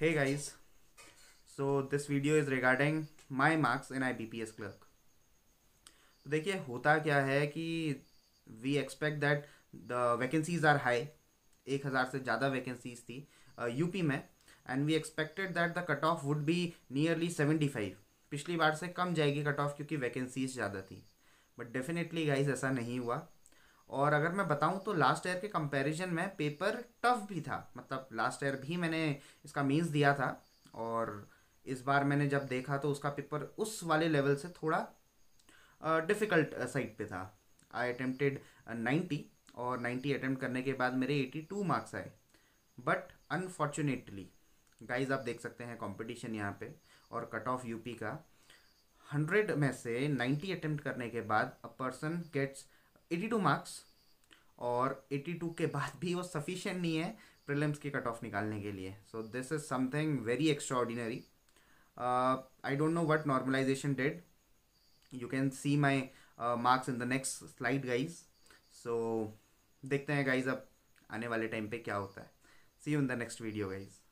Hey guys, so this video is regarding my marks in IBPS clerk. तो देखिए होता क्या है कि we expect that the vacancies are high. एक हज़ार से ज़्यादा वैकेंसीज थी यूपी में and we expected that the cut off would be nearly seventy five पिछली बार से कम जाएगी कट ऑफ क्योंकि वैकेंसीज ज़्यादा थी बट डेफिनेटली गाइज ऐसा नहीं हुआ और अगर मैं बताऊं तो लास्ट ईयर के कंपैरिजन में पेपर टफ भी था मतलब लास्ट ईयर भी मैंने इसका मीन्स दिया था और इस बार मैंने जब देखा तो उसका पेपर उस वाले लेवल से थोड़ा डिफ़िकल्ट साइड पे था आई अटेम्प्टेड नाइन्टी और नाइन्टी अटैम्प्ट करने के बाद मेरे एटी टू मार्क्स आए बट अनफॉर्चुनेटली गाइज आप देख सकते हैं कॉम्पिटिशन यहाँ पे और कट ऑफ यूपी का हंड्रेड में से नाइन्टी अटैम्प्ट करने के बाद अ पर्सन गेट्स 82 मार्क्स और 82 के बाद भी वो सफिशिएंट नहीं है प्रिलिम्स की कट ऑफ निकालने के लिए so this is something very extraordinary I don't know what normalization did you can see my marks in the next slide guys so देखते हैं गाइज अब आने वाले टाइम पे क्या होता है see you in the next video guys